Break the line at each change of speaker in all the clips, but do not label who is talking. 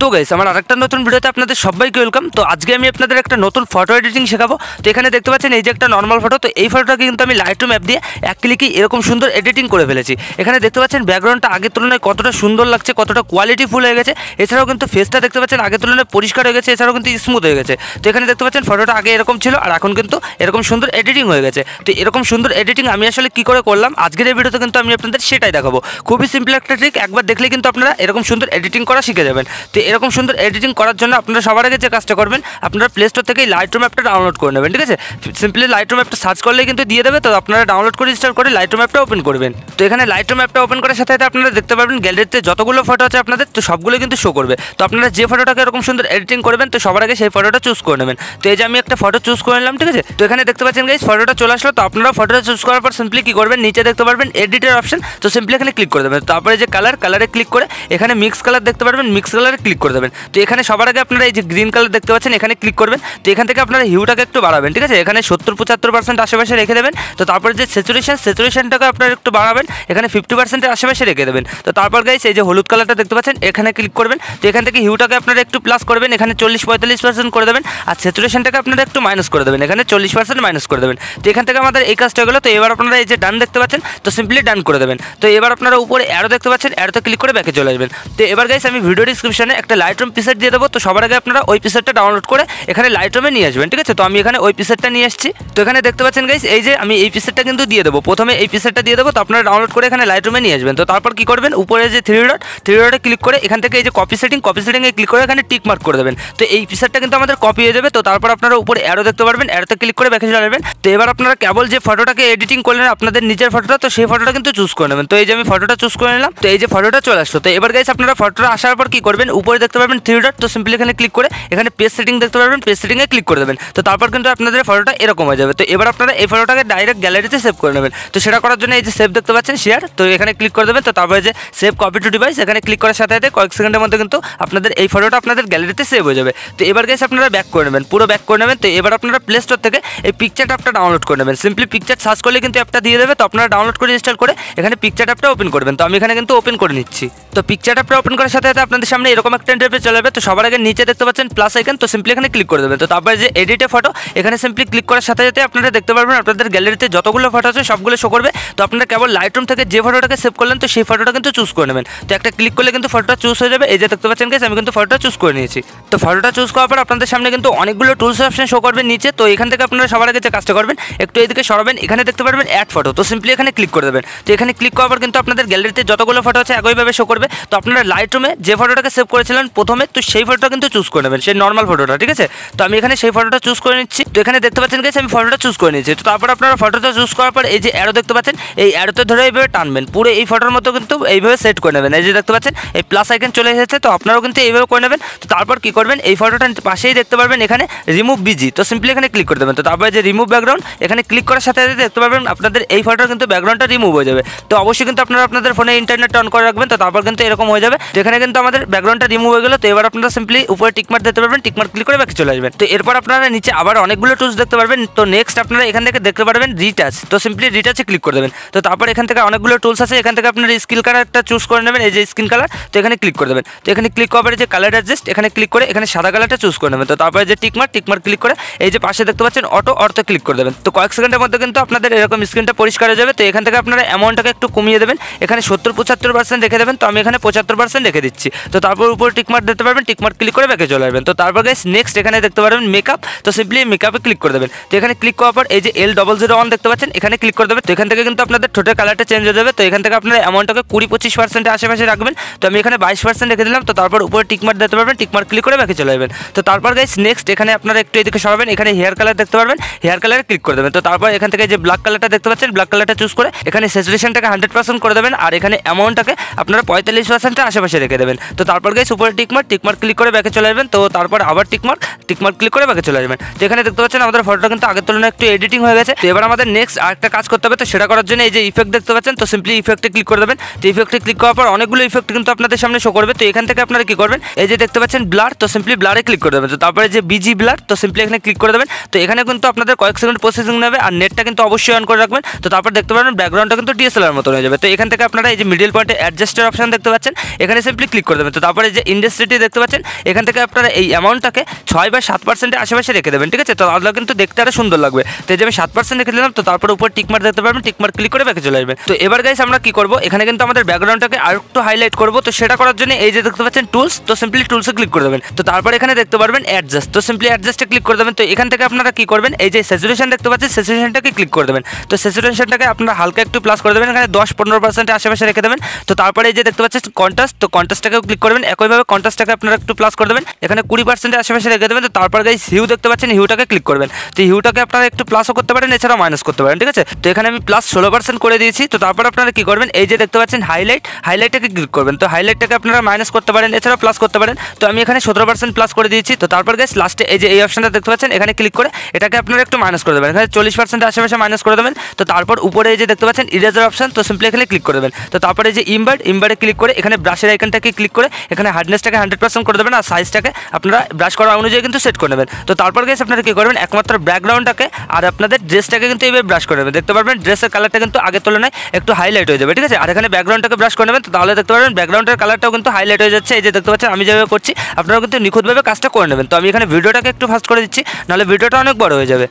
তো গাইস আমার আরেকটা নতুন ভিডিওতে আপনাদের সবাইকে ওয়েলকাম তো আজকে আমি আপনাদের একটা নতুন ফটো এডিটিং শেখাবো তো এখানে দেখতে পাচ্ছেন এই যে একটা নর্মাল ফটো তো এই ফটোটাকে কিন্তু আমি লাইটরুম অ্যাপ দিয়ে এক ক্লিকে এরকম সুন্দর এডিটিং করে ফেলেছি এখানে দেখতে পাচ্ছেন ব্যাকগ্রাউন্ডটা আগের তুলনায় কতটা সুন্দর লাগছে কতটা কোয়ালিটি ফুল হয়ে গেছে এছাড়াও কিন্তু ফেসটা দেখতে পাচ্ছেন আগের তুলনায় পরিষ্কার হয়ে গেছে এছাড়াও কিন্তু স্মুথ হয়ে গেছে তো এখানে দেখতে পাচ্ছেন ফটোটা আগে এরকম ছিল আর এখন কিন্তু এরকম সুন্দর এডিটিং হয়ে গেছে তো এরকম সুন্দর এডিটিং আমি আসলে কি করে করলাম আজকের এই ভিডিওতে কিন্তু আমি আপনাদের সেটাই দেখাবো খুবই সিম্পল একটা ট্রিক একবার দেখলে কিন্তু আপনারা এরকম সুন্দর এডিটিং করা শিখে যাবেন তো এরকম সুন্দর এডিটিং করার জন্য আপনারা সবার আগে যে কাজটা করবেন আপনারা প্লে স্টোর থেকে লাইট রুম অ্যাপটা ডাউনলোড করে নেবেন ঠিক আছে সিম্পলি লাইট রুম অ্যাপটা সার্চ করলে কিন্তু দিয়ে দেবে তো আপনারা ডাউনলোড করে ইনস্টল করে লাইট রুম অ্যাপটা ওপেন করবেন তো এখানে লাইট রুম অ্যাপটা ওপেন করার সাথে সাথে আপনারা দেখতে পাবেন গ্যালারিতে যতগুলো ফটো আছে আপনাদের তো সবগুলো কিন্তু শো করবে তো আপনারা যে ফটোটাকে এরকম সুন্দর এডিটিং করবেন তো সবার আগে সেই ফটোটা চুজ করে নেবেন তো এই যে আমি একটা ফটো চুজ করে নিলাম ঠিক আছে তো এখানে দেখতে পাচ্ছেন গাইজ ফটোটা চলে আসলো তো আপনারা ফটোটা চুজ করার পর সিম্পলি কী করবেন নিচে দেখতে পারবেন এডিটের অপশন তো সিম্পলি এখানে ক্লিক করে দেবেন তারপরে যে কালার কালারে ক্লিক করে এখানে মিক্স কালার দেখতে পারবেন মিক্স কালারে ক্লিক করে দেবেন তো এখানে সবার আগে আপনারা এই যে গ্রিন কালার দেখতে পাচ্ছেন এখানে ক্লিক করবেন তো এখান থেকে আপনারা হিউটাকে একটু বাড়াবেন ঠিক আছে এখানে সত্তর পঁচাত্তর পার্সেন্ট আশেপাশে রেখে দেবেন তো তারপরে যে সেচুরেশন সেচুরেশনটাকে আপনারা একটু বাড়াবেন এখানে ফিফটি পার্সেন্টের আশেপাশে রেখে দেবেন তো তারপর গাইস এই যে হলুদ কালারটা দেখতে পাচ্ছেন এখানে ক্লিক করবেন তো এখান থেকে হিউটাকে আপনারা একটু প্লাস করবেন এখানে চল্লিশ পঁয়তাল্লিশ পার্সেন্ট করে দেবেন আর সেচুরেশনটাকে আপনারা একটু মাইনাস করে দেবেন এখানে চল্লিশ পার্সেন্ট মাইনাস করে দেবেন তো এখান থেকে আমাদের এই কাজটা গেলো তো এবার আপনারা এই যে ডান দেখতে পাচ্ছেন তো সিম্পলি ডান করে দেবেন তো এবার আপনারা উপরে অ্যারো দেখতে পাচ্ছেন অ্যারোতে ক্লিক করে ব্যাকে চলে আসবেন তো এবার গাইস আমি ভিডিও ডিসক্রিপশনে একটা লাইট রুম পিসেট দিয়ে দেবো তো সবার আগে আপনারা ওই পিসেটটা ডাউনলোড করে এখানে লাইট রুমে নিয়ে আসবেন ঠিক আছে তো আমি এখানে ওই পিসেটটা নিয়ে আসছি তো এখানে দেখতে পাচ্ছেন গাইস এই যে আমি এই পিসেটটা কিন্তু দিয়ে দেবো প্রথমে এই পিসেটটা দিয়ে দেবো তো আপনারা ডাউনলোড করে এখানে লাইট রুমে নিয়ে আসবেন তো তারপর কি করবেন উপরে যে থ্রি ডট থ্রি ডটে ক্লিক করে এখান থেকে এই যে কপি সেটিং কপি সেটিংয়ে ক্লিক করে এখানে টিক মার্ক করে দেবেন তো এই পিসেটটা কিন্তু আমাদের কপি হয়ে যাবে তো তারপর আপনারা উপরে অ্যারো দেখতে পারবেন অ্যারোতে ক্লিক করে ব্যাকে চলে যাবেন তো এবার আপনারা কেবল যে ফটোটাকে এডিটিং করলেন আপনাদের নিজের ফটোটা তো সেই ফটোটা কিন্তু চুজ করে নেবেন তো এই যে আমি ফটোটা চুজ করে নিলাম তো এই যে ফটোটা চলে আসলো তো এবার গাইস আপনারা ফটোটা আসার পর কি করবেন উপরে দেখতে পারবেন থ্রি ডট তো সিম্পলি এখানে ক্লিক করে এখানে পেজ সেটিং দেখতে পারবেন পেজ সেটিংয়ে ক্লিক করে দেবেন তো তারপর কিন্তু আপনাদের ফটোটা এরকম হয়ে যাবে তো এবার আপনারা এই ফটোটাকে ডাইরেক্ট গ্যালারিতে সেভ করে নেবেন তো সেটা করার জন্য এই যে সেভ দেখতে পাচ্ছেন শেয়ার তো এখানে ক্লিক করে দেবেন তো তারপরে যে সেভ কপি টু ডিভাইস এখানে ক্লিক করার সাথে সাথে কয়েক সেকেন্ডের মধ্যে কিন্তু আপনাদের এই ফটোটা আপনাদের গ্যালারিতে সেভ হয়ে যাবে তো এবার গেছে আপনারা ব্যাক করে নেবেন পুরো ব্যাক করে নেবেন তো এবার আপনারা প্লে স্টোর থেকে এই পিকচারটা আপনারা ডাউনলোড করে নেবেন সিম্পলি পিকচার সার্চ করলে কিন্তু অ্যাপটা দিয়ে দেবে তো আপনারা ডাউনলোড করে ইনস্টল করে এখানে পিকচার অ্যাপটা ওপেন করবেন তো আমি এখানে কিন্তু ওপেন করে নিচ্ছি তো পিকচার অ্যাপটা ওপেন করার সাথে সাথে আপনাদের সামনে এরকম ব্লক টেন টাইপে চলে যাবে তো সবার আগে নিচে দেখতে পাচ্ছেন প্লাস আইকন তো সিম্পলি এখানে ক্লিক করে দেবেন তো তারপরে যে এডিটে ফটো এখানে সিম্পলি ক্লিক করার সাথে সাথে আপনারা দেখতে পারবেন আপনাদের গ্যালারিতে যতগুলো ফটো আছে সবগুলো শো করবে তো আপনারা কেবল লাইট রুম থেকে যে ফটোটাকে সেভ করলেন তো সেই ফটোটা কিন্তু চুজ করে নেবেন তো একটা ক্লিক করলে কিন্তু ফটোটা চুজ হয়ে যাবে এই যে দেখতে পাচ্ছেন গেছে আমি কিন্তু ফটোটা চুজ করে নিয়েছি তো ফটোটা চুজ করার পর আপনাদের সামনে কিন্তু অনেকগুলো টুলস অপশন শো করবে নিচে তো এখান থেকে আপনারা সবার আগে যে কাজটা করবেন একটু এদিকে সরাবেন এখানে দেখতে পারবেন অ্যাড ফটো তো সিম্পলি এখানে ক্লিক করে দেবেন তো এখানে ক্লিক করার পর কিন্তু আপনাদের গ্যালারিতে যতগুলো ফটো আছে একইভাবে শো করবে তো আপনারা লাইট রুমে যে ফটোটাকে সেভ করেছে করেছিলেন প্রথমে তো সেই ফটোটা কিন্তু চুজ করে নেবেন সেই নর্মাল ফটোটা ঠিক আছে তো আমি এখানে সেই ফটোটা চুজ করে নিচ্ছি তো এখানে দেখতে পাচ্ছেন গেছে আমি ফটোটা চুজ করে নিয়েছি তো তারপর আপনারা ফটোটা চুজ করার পর এই যে অ্যারো দেখতে পাচ্ছেন এই অ্যারোতে ধরে এইভাবে টানবেন পুরো এই ফটোর মতো কিন্তু এইভাবে সেট করে নেবেন এই যে দেখতে পাচ্ছেন এই প্লাস আইকন চলে এসেছে তো আপনারাও কিন্তু এইভাবে করে নেবেন তো তারপর কী করবেন এই ফটোটা পাশেই দেখতে পারবেন এখানে রিমুভ বিজি তো সিম্পলি এখানে ক্লিক করে দেবেন তো তারপরে যে রিমুভ ব্যাকগ্রাউন্ড এখানে ক্লিক করার সাথে সাথে দেখতে পারবেন আপনাদের এই ফটোর কিন্তু ব্যাকগ্রাউন্ডটা রিমুভ হয়ে যাবে তো অবশ্যই কিন্তু আপনারা আপনাদের ফোনে ইন্টারনেট অন করে রাখবেন তো তারপর কিন্তু এরকম হয়ে যাবে যেখানে কিন্তু আমাদের ব্যাকগ্রাউন্ডটা রিমুভ হয়ে গেলো তো এবার আপনারা সিম্পলি উপরে টিকমার্ক দিতে পারবেন টিকমার্ক ক্লিক করে ব্যাকে চলে আসবেন তো এরপর আপনারা নিচে আবার অনেকগুলো টুলস দেখতে পারবেন তো নেক্সট আপনারা এখান থেকে দেখতে পারবেন রিটাচ তো সিম্পলি রিটাচে ক্লিক করে দেবেন তো তারপর এখান থেকে অনেকগুলো টুলস আছে এখান থেকে আপনারা স্কিন কালারটা চুজ করে নেবেন এই যে স্কিন কালার তো এখানে ক্লিক করে দেবেন তো এখানে ক্লিক করার যে কালার অ্যাডজাস্ট এখানে ক্লিক করে এখানে সাদা কালারটা চুজ করে নেবেন তো তারপরে যে টিকমার্ক টিকমার্ক ক্লিক করে এই যে পাশে দেখতে পাচ্ছেন অটো অটো ক্লিক করে দেবেন তো কয়েক সেকেন্ডের মধ্যে কিন্তু আপনাদের এরকম স্ক্রিনটা পরিষ্কার হয়ে যাবে তো এখান থেকে আপনারা অ্যামাউন্টটাকে একটু কমিয়ে দেবেন এখানে সত্তর পঁচাত্তর পার্সেন্ট রেখে দেবেন তো আমি এখানে পঁচাত্তর পার্সেন্ট রেখে দিচ্ছি তো তারপর উপর করে টিকমার্ক দিতে পারবেন টিকমার্ক ক্লিক করে ব্যাকে চলে আসবেন তো তারপর গাইস নেক্সট এখানে দেখতে পারবেন মেকআপ তো সিম্পলি মেকআপে ক্লিক করে দেবেন তো এখানে ক্লিক করার পর এই যে এল ডবল জিরো ওয়ান দেখতে পাচ্ছেন এখানে ক্লিক করে দেবেন তো এখান থেকে কিন্তু আপনাদের ঠোঁটের কালারটা চেঞ্জ হয়ে যাবে তো এখান থেকে আপনারা অ্যামাউন্টটাকে কুড়ি পঁচিশ পার্সেন্টের আশেপাশে রাখবেন তো আমি এখানে বাইশ পার্সেন্ট রেখে দিলাম তো তারপর উপরে টিকমার্ক দিতে পারবেন টিকমার্ক ক্লিক করে ব্যাকে চলে যাবেন তো তারপর গাইস নেক্সট এখানে আপনারা একটু এদিকে সরাবেন এখানে হেয়ার কালার দেখতে পারবেন হেয়ার কালারে ক্লিক করে দেবেন তো তারপর এখান থেকে যে ব্ল্যাক কালারটা দেখতে পাচ্ছেন ব্ল্যাক কালারটা চুজ করে এখানে স্যাচুরেশনটাকে হান্ড্রেড পার্সেন্ট করে দেবেন আর এখানে অ্যামাউন্টটাকে আপনারা পঁয়তাল্লিশ পার্সেন্টের আশেপাশে রেখে দেবেন তো তারপর গাইস উপরে টিকমার্ক টিকমার্ক ক্লিক করে ব্যাকে চলে আসবেন তো তারপর আবার টিকমার্ক টিকমার্ক ক্লিক করে ব্যাকে চলে আসবেন তো এখানে দেখতে পাচ্ছেন আমাদের ফটোটা কিন্তু আগের তুলনায় একটু এডিটিং হয়ে গেছে তো এবার আমাদের নেক্সট আরেকটা কাজ করতে হবে তো সেটা করার জন্য এই যে ইফেক্ট দেখতে পাচ্ছেন তো সিম্পলি ইফেক্টে ক্লিক করে দেবেন তো ইফেক্টে ক্লিক করার পর অনেকগুলো ইফেক্ট কিন্তু আপনাদের সামনে শো করবে তো এখান থেকে আপনারা কি করবেন এই যে দেখতে পাচ্ছেন ব্লার তো সিম্পলি ব্লারে ক্লিক করে দেবেন তো তারপরে যে বিজি ব্লার তো সিম্পলি এখানে ক্লিক করে দেবেন তো এখানে কিন্তু আপনাদের কয়েক সেকেন্ড প্রসেসিং নেবে আর নেটটা কিন্তু অবশ্যই অন করে রাখবেন তো তারপর দেখতে পাবেন ব্যাকগ্রাউন্ডটা কিন্তু ডিএসএলআর মতো হয়ে যাবে তো এখান থেকে আপনারা এই যে মিডিল পয়েন্টে অ্যাডজাস্টের অপশন দেখতে পাচ্ছেন এখানে সিম্পলি ক্লিক করে দেবেন তো তারপরে যে ইন্ডাস্ট্রিটি দেখতে পাচ্ছেন এখান থেকে আপনারা এই অ্যামাউন্টটাকে ছয় বা সাত পার্সেন্টের আশেপাশে রেখে দেবেন ঠিক আছে তো আপনারা কিন্তু দেখতে আরও সুন্দর লাগবে তো যে আমি সাত পার্সেন্ট রেখে দিলাম তো তারপর উপর টিকমার্ক দেখতে পারবেন টিকমার্ক ক্লিক করে ব্যাকে চলে আসবেন তো এবার গাইস আমরা কি করব এখানে কিন্তু আমাদের ব্যাকগ্রাউন্ডটাকে আর একটু হাইলাইট করব তো সেটা করার জন্য এই যে দেখতে পাচ্ছেন টুলস তো সিম্পলি টুলসে ক্লিক করে দেবেন তো তারপর এখানে দেখতে পারবেন অ্যাডজাস্ট তো সিম্পলি অ্যাডজাস্টে ক্লিক করে দেবেন তো এখান থেকে আপনারা কি করবেন এই যে সেচুরেশন দেখতে পাচ্ছেন সেচুরেশনটাকে ক্লিক করে দেবেন তো সেচুরেশনটাকে আপনারা হালকা একটু প্লাস করে দেবেন এখানে দশ পনেরো পার্সেন্টের আশেপাশে রেখে দেবেন তো তারপরে এই যে দেখতে পাচ্ছেন কন্টাস্ট তো কন্টাস্টটাকেও ক্লিক করবেন একইভাবে হবে কন্ট্রাস্টটাকে আপনারা একটু প্লাস করে দেবেন এখানে কুড়ি পার্সেন্টের আশেপাশে রেখে দেবেন তো তারপর গাইজ হিউ দেখতে পাচ্ছেন হিউটাকে ক্লিক করবেন তো হিউটাকে আপনারা একটু প্লাসও করতে পারেন এছাড়াও মাইনাস করতে পারেন ঠিক আছে তো এখানে আমি প্লাস ষোলো পার্সেন্ট করে দিয়েছি তো তারপর আপনারা কি করবেন এই যে দেখতে পাচ্ছেন হাইলাইট হাইলাইটটাকে ক্লিক করবেন তো হাইলাইটটাকে আপনারা মাইনাস করতে পারেন এছাড়াও প্লাস করতে পারেন তো আমি এখানে সতেরো পার্সেন্ট প্লাস করে দিয়েছি তো তারপর গাইজ লাস্টে এই যে এই অপশনটা দেখতে পাচ্ছেন এখানে ক্লিক করে এটাকে আপনারা একটু মাইনাস করে দেবেন এখানে চল্লিশ পার্সেন্ট আশেপাশে মাইনাস করে দেবেন তো তারপর উপরে এই যে দেখতে পাচ্ছেন ইরেজার অপশন তো সিম্পলি এখানে ক্লিক করে দেবেন তো তারপরে যে ইমবার ইমবারে ক্লিক করে এখানে ব্রাশের আইকনটাকে ক্লিক করে এখানে হার্ড হার্ডনেসটাকে হান্ড্রেড পার্সেন্ট করে দেবেন আর সাইজটাকে আপনারা ব্রাশ করা অনুযায়ী কিন্তু সেট করে নেবেন তো তারপর গেছে আপনারা কী করবেন একমাত্র ব্যাকগ্রাউন্ডটাকে আর আপনাদের ড্রেসটাকে কিন্তু এইভাবে ব্রাশ করে নেবেন দেখতে পারবেন ড্রেসের কালারটা কিন্তু আগের তুলনায় একটু হাইলাইট হয়ে যাবে ঠিক আছে আর এখানে ব্যাকগ্রাউন্ডটাকে ব্রাশ করে নেবেন তাহলে দেখতে পারবেন ব্যাকগ্রাউন্ডের কালারটাও কিন্তু হাইলাইট হয়ে যাচ্ছে এই যে দেখতে পাচ্ছেন আমি যেভাবে করছি আপনারা কিন্তু নিখুঁতভাবে কাজটা করে নেবেন তো আমি এখানে ভিডিওটাকে একটু ফাস্ট করে দিচ্ছি নাহলে ভিডিওটা অনেক বড় হয়ে যাবে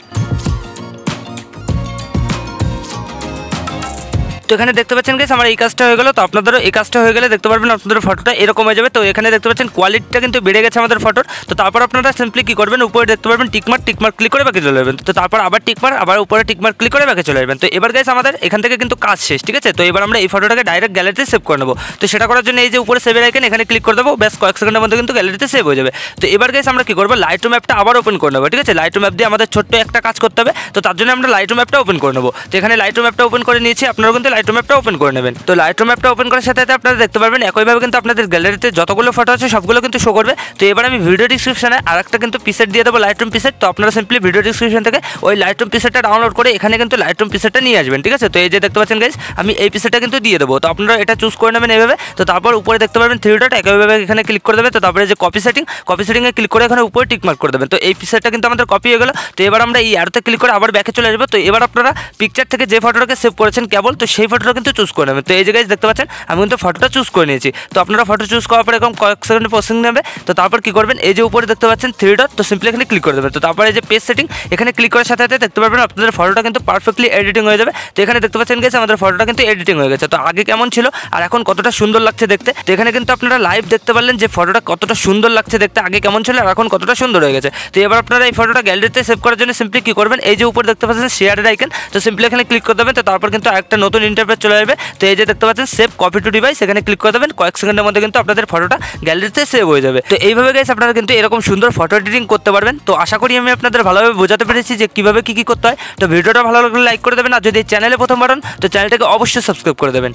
তো এখানে দেখতে পাচ্ছেন গেছে আমার এই কাজটা হয়ে গেলো তো আপনাদেরও এই কাজটা হয়ে গেলে দেখতে পারবেন আপনাদের ফটোটা এরকম হয়ে যাবে তো এখানে দেখতে পাচ্ছেন কোয়ালিটিটা কিন্তু বেড়ে গেছে আমাদের ফটোর তো তারপর আপনারা সিম্পলি কী করবেন উপরে দেখতে পারবেন টিকমার টিকমার ক্লিক করে বাকি চলে যাবেন তো তারপর আবার টিকমার আবার উপরে টিকমার্ক ক্লিক করে বাকি চলে যাবেন তো এবার গাইস আমাদের এখান থেকে কিন্তু কাজ শেষ ঠিক আছে তো এবার আমরা এই ফটোটাকে ডাইরেক্ট গ্যালারিতে সেভ করে নেবো তো সেটা করার জন্য এই যে উপরে সেভের আইকেন এখানে ক্লিক করে দেবো ব্যাস কয়েক সেকেন্ডের মধ্যে কিন্তু গ্যালারিতে সেভ হয়ে যাবে তো এবার গাইস আমরা কী করবো লাইট ম্যাপটা আবার ওপেন করে নেবো ঠিক আছে লাইটো ম্যাপ দিয়ে আমাদের ছোট্ট একটা কাজ করতে হবে তো তার জন্য আমরা লাইটো ম্যাপটা ওপেন করে নেবো তো এখানে লাইট ম্যাপটা ওপেন করে নিয়েছি আপনারা কিন্তু লাইট ম্যাপটা ওপেন করে নেবেন তো লাইট্রো ম্যাপটা ওপেন করার সাথে সাথে আপনারা দেখতে পারবেন একইভাবে কিন্তু আপনাদের গ্যালারিতে যতগুলো ফটো আছে সবগুলো কিন্তু শো করবে তো এবার আমি ভিডিও ডিসক্রিপশনে আরেকটা কিন্তু পিসেট দিয়ে দেবো রুম পিসেট তো আপনারা সিম্পলি ভিডিও ডিসক্রিপশন থেকে ওই রুম পিসেটটা ডাউনলোড করে এখানে কিন্তু রুম পিসেটটা নিয়ে আসবেন ঠিক আছে তো এই যে দেখতে পাচ্ছেন গাইজ আমি এই পিসেটটা কিন্তু দিয়ে দেবো তো আপনারা এটা চুজ করে নেবেন এইভাবে তো তারপর উপরে দেখতে পারবেন থ্রি ডট একইভাবে এখানে ক্লিক করে দেবে তো তারপরে যে কপি সেটিং কপি সেটিংয়ে ক্লিক করে এখানে উপরে টিকমার্ক করে দেবেন তো এই পিসেটটা কিন্তু আমাদের কপি হয়ে গেলো তো এবার আমরা এই আরতে ক্লিক করে আবার ব্যাকে চলে আসবো তো এবার আপনারা পিকচার থেকে যে ফটোটাকে সেভ করেছেন কেবল তো সেই ফটোটা কিন্তু চুজ করে নেবেন তো এই গাইজ দেখতে পাচ্ছেন আমি কিন্তু ফটোটা চুজ করে নিয়েছি তো আপনারা ফটো চুজ করার পরে এরকম কয়েক সেকেন্ডে প্রসেসিং নেবে তো তারপর কি করবেন এই যে উপরে দেখতে পাচ্ছেন থ্রি ডট তো সিম্পলি এখানে ক্লিক করে দেবেন তো তারপরে যে পেজ সেটিং এখানে ক্লিক করার সাথে সাথে দেখতে পারবেন আপনাদের ফটোটা কিন্তু পারফেক্টলি এডিটিং হয়ে যাবে তো এখানে দেখতে পাচ্ছেন গেছে আমাদের ফটোটা কিন্তু এডিটিং হয়ে গেছে তো আগে কেমন ছিল আর এখন কতটা সুন্দর লাগছে দেখতে তো এখানে কিন্তু আপনারা লাইভ দেখতে পারলেন যে ফটোটা কতটা সুন্দর লাগছে দেখতে আগে কেমন ছিল আর এখন কতটা সুন্দর হয়ে গেছে তো এবার আপনারা এই ফটোটা গ্যালারিতে সেভ করার জন্য সিম্পলি কী করবেন এই যে উপরে দেখতে পাচ্ছেন শেয়ারের আইকন তো সিম্পলি এখানে ক্লিক করে দেবেন তো তারপর কিন্তু একটা নতুন ইন্টারপ্রেস চলে আসবে তো এই যে দেখতে পাচ্ছেন সেভ কপি টু ডিভাইস এখানে ক্লিক করে দেবেন কয়েক সেকেন্ডের মধ্যে কিন্তু আপনাদের ফটোটা গ্যালারিতে সেভ হয়ে যাবে তো এইভাবে গাইস আপনারা কিন্তু এরকম সুন্দর ফটো এডিটিং করতে পারবেন তো আশা করি আমি আপনাদের ভালোভাবে বোঝাতে পেরেছি যে কীভাবে কী কী করতে হয় তো ভিডিওটা ভালো লাগলে লাইক করে দেবেন আর যদি চ্যানেলে প্রথম বাটন তো চ্যানেলটাকে অবশ্যই সাবস্ক্রাইব করে দেবেন